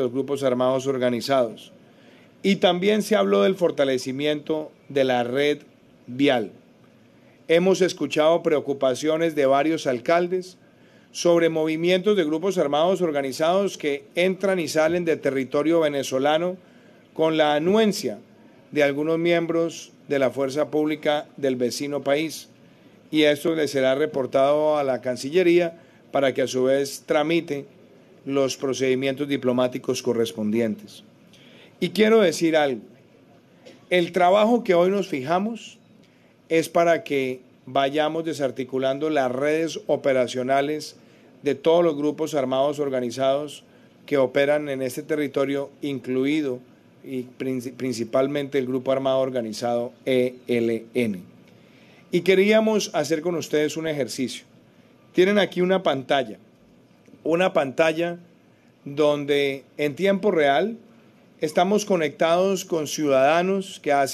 los grupos armados organizados. Y también se habló del fortalecimiento de la red vial. Hemos escuchado preocupaciones de varios alcaldes sobre movimientos de grupos armados organizados que entran y salen de territorio venezolano con la anuencia de algunos miembros de la fuerza pública del vecino país. Y esto le será reportado a la Cancillería para que a su vez tramite los procedimientos diplomáticos correspondientes. Y quiero decir algo, el trabajo que hoy nos fijamos es para que vayamos desarticulando las redes operacionales de todos los grupos armados organizados que operan en este territorio, incluido y principalmente el grupo armado organizado ELN. Y queríamos hacer con ustedes un ejercicio. Tienen aquí una pantalla una pantalla donde en tiempo real estamos conectados con ciudadanos que hacen